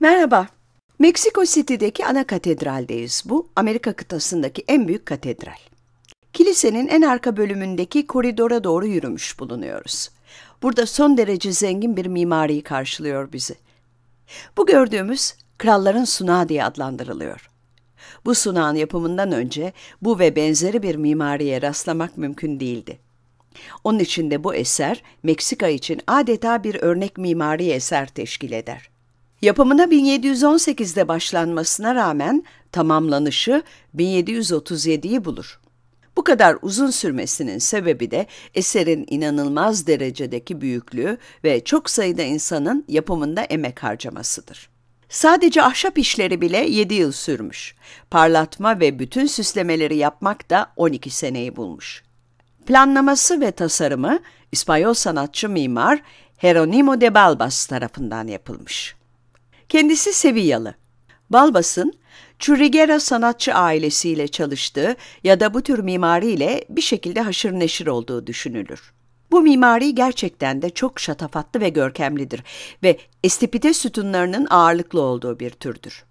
Merhaba. Meksiko City'deki ana katedraldeyiz. Bu Amerika kıtasındaki en büyük katedral. Kilisenin en arka bölümündeki koridora doğru yürümüş bulunuyoruz. Burada son derece zengin bir mimari karşılıyor bizi. Bu gördüğümüz kralların sunağı diye adlandırılıyor. Bu sunağın yapımından önce bu ve benzeri bir mimariye rastlamak mümkün değildi. Onun için de bu eser Meksika için adeta bir örnek mimari eser teşkil eder. Yapımına 1718'de başlanmasına rağmen tamamlanışı 1737'yi bulur. Bu kadar uzun sürmesinin sebebi de eserin inanılmaz derecedeki büyüklüğü ve çok sayıda insanın yapımında emek harcamasıdır. Sadece ahşap işleri bile 7 yıl sürmüş. Parlatma ve bütün süslemeleri yapmak da 12 seneyi bulmuş. Planlaması ve tasarımı İspanyol sanatçı mimar Jeronimo de Balbas tarafından yapılmış. Kendisi Seviyalı. Balbas'ın Churriguera sanatçı ailesiyle çalıştığı ya da bu tür mimariyle bir şekilde haşır neşir olduğu düşünülür. Bu mimari gerçekten de çok şatafatlı ve görkemlidir ve estipite sütunlarının ağırlıklı olduğu bir türdür.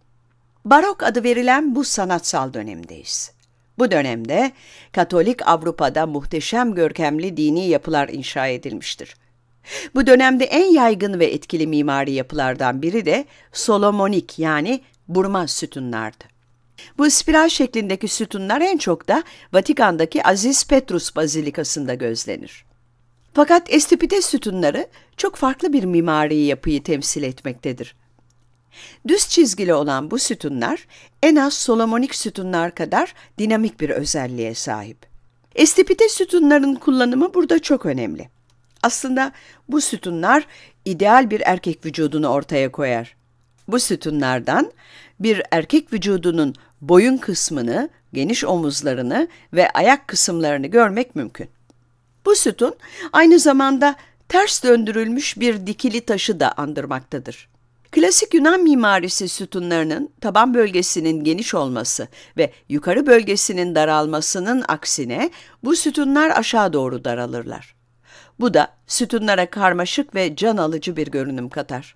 Barok adı verilen bu sanatsal dönemdeyiz. Bu dönemde Katolik Avrupa'da muhteşem görkemli dini yapılar inşa edilmiştir. Bu dönemde en yaygın ve etkili mimari yapılardan biri de Solomonik yani Burma sütunlardı. Bu spiral şeklindeki sütunlar en çok da Vatikan'daki Aziz Petrus Bazilikası'nda gözlenir. Fakat estipite sütunları çok farklı bir mimari yapıyı temsil etmektedir. Düz çizgili olan bu sütunlar en az Solomonik sütunlar kadar dinamik bir özelliğe sahip. Estipite sütunların kullanımı burada çok önemli. Aslında bu sütunlar ideal bir erkek vücudunu ortaya koyar. Bu sütunlardan bir erkek vücudunun boyun kısmını, geniş omuzlarını ve ayak kısımlarını görmek mümkün. Bu sütun aynı zamanda ters döndürülmüş bir dikili taşı da andırmaktadır. Klasik Yunan mimarisi sütunlarının taban bölgesinin geniş olması ve yukarı bölgesinin daralmasının aksine bu sütunlar aşağı doğru daralırlar. Bu da sütunlara karmaşık ve can alıcı bir görünüm katar.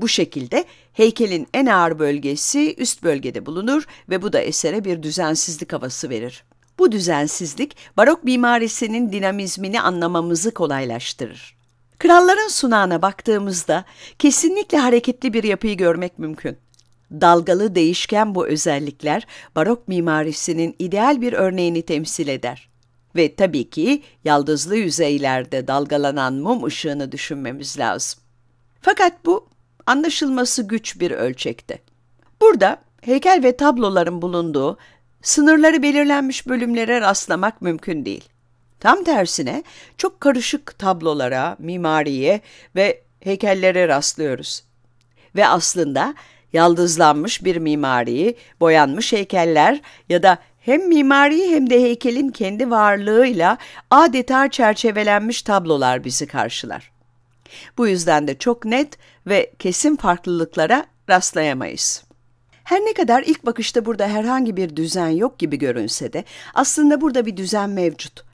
Bu şekilde heykelin en ağır bölgesi üst bölgede bulunur ve bu da esere bir düzensizlik havası verir. Bu düzensizlik barok mimarisinin dinamizmini anlamamızı kolaylaştırır. Kralların sunağına baktığımızda kesinlikle hareketli bir yapıyı görmek mümkün. Dalgalı değişken bu özellikler barok mimarisinin ideal bir örneğini temsil eder ve tabii ki yaldızlı yüzeylerde dalgalanan mum ışığını düşünmemiz lazım. Fakat bu anlaşılması güç bir ölçekte. Burada heykel ve tabloların bulunduğu sınırları belirlenmiş bölümlere rastlamak mümkün değil. Tam tersine çok karışık tablolara, mimariye ve heykellere rastlıyoruz. Ve aslında yaldızlanmış bir mimariyi, boyanmış heykeller ya da hem mimari hem de heykelin kendi varlığıyla adeta çerçevelenmiş tablolar bizi karşılar. Bu yüzden de çok net ve kesin farklılıklara rastlayamayız. Her ne kadar ilk bakışta burada herhangi bir düzen yok gibi görünse de aslında burada bir düzen mevcut.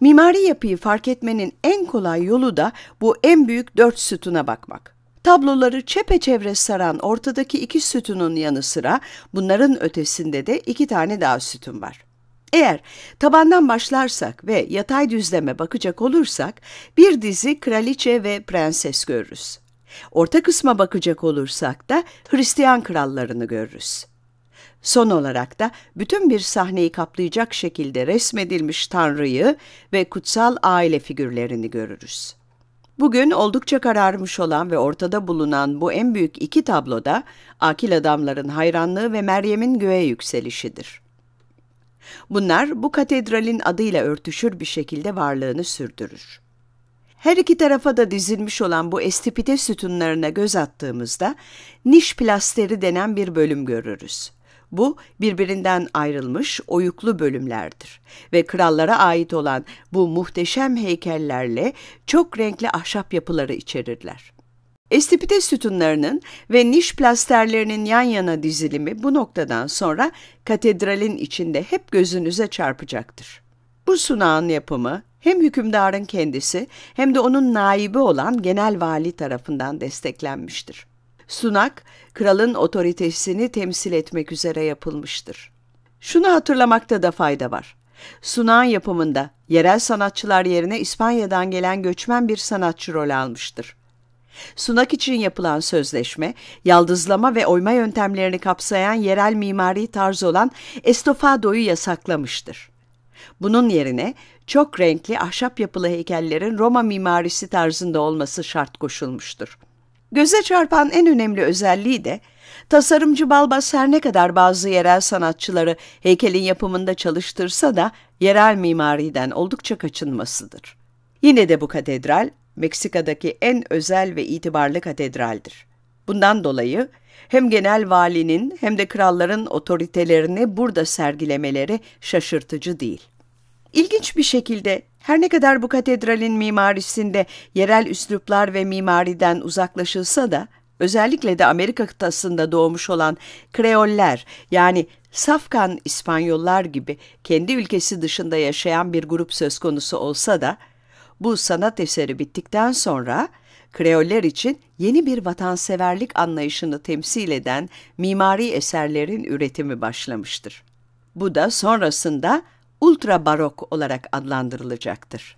Mimari yapıyı fark etmenin en kolay yolu da bu en büyük dört sütuna bakmak. Tabloları çepeçevre saran ortadaki iki sütunun yanı sıra bunların ötesinde de iki tane daha sütun var. Eğer tabandan başlarsak ve yatay düzleme bakacak olursak bir dizi kraliçe ve prenses görürüz. Orta kısma bakacak olursak da Hristiyan krallarını görürüz. Son olarak da bütün bir sahneyi kaplayacak şekilde resmedilmiş Tanrı'yı ve kutsal aile figürlerini görürüz. Bugün oldukça kararmış olan ve ortada bulunan bu en büyük iki tabloda akil adamların hayranlığı ve Meryem'in göğe yükselişidir. Bunlar bu katedralin adıyla örtüşür bir şekilde varlığını sürdürür. Her iki tarafa da dizilmiş olan bu estipite sütunlarına göz attığımızda niş plasteri denen bir bölüm görürüz. Bu birbirinden ayrılmış oyuklu bölümlerdir ve krallara ait olan bu muhteşem heykellerle çok renkli ahşap yapıları içerirler. Estipite sütunlarının ve niş plasterlerinin yan yana dizilimi bu noktadan sonra katedralin içinde hep gözünüze çarpacaktır. Bu sunağın yapımı hem hükümdarın kendisi hem de onun naibi olan genel vali tarafından desteklenmiştir. Sunak, kralın otoritesini temsil etmek üzere yapılmıştır. Şunu hatırlamakta da fayda var. Sunağın yapımında yerel sanatçılar yerine İspanya'dan gelen göçmen bir sanatçı rol almıştır. Sunak için yapılan sözleşme, yaldızlama ve oyma yöntemlerini kapsayan yerel mimari tarz olan estofadoyu yasaklamıştır. Bunun yerine çok renkli ahşap yapılı heykellerin Roma mimarisi tarzında olması şart koşulmuştur. Göze çarpan en önemli özelliği de tasarımcı Balbaser ne kadar bazı yerel sanatçıları heykelin yapımında çalıştırsa da yerel mimariden oldukça kaçınmasıdır. Yine de bu katedral Meksika'daki en özel ve itibarlı katedraldir. Bundan dolayı hem genel valinin hem de kralların otoritelerini burada sergilemeleri şaşırtıcı değil. İlginç bir şekilde her ne kadar bu katedralin mimarisinde yerel üsluplar ve mimariden uzaklaşılsa da, özellikle de Amerika kıtasında doğmuş olan Kreoller yani Safkan İspanyollar gibi kendi ülkesi dışında yaşayan bir grup söz konusu olsa da, bu sanat eseri bittikten sonra Kreoller için yeni bir vatanseverlik anlayışını temsil eden mimari eserlerin üretimi başlamıştır. Bu da sonrasında ultra barok olarak adlandırılacaktır.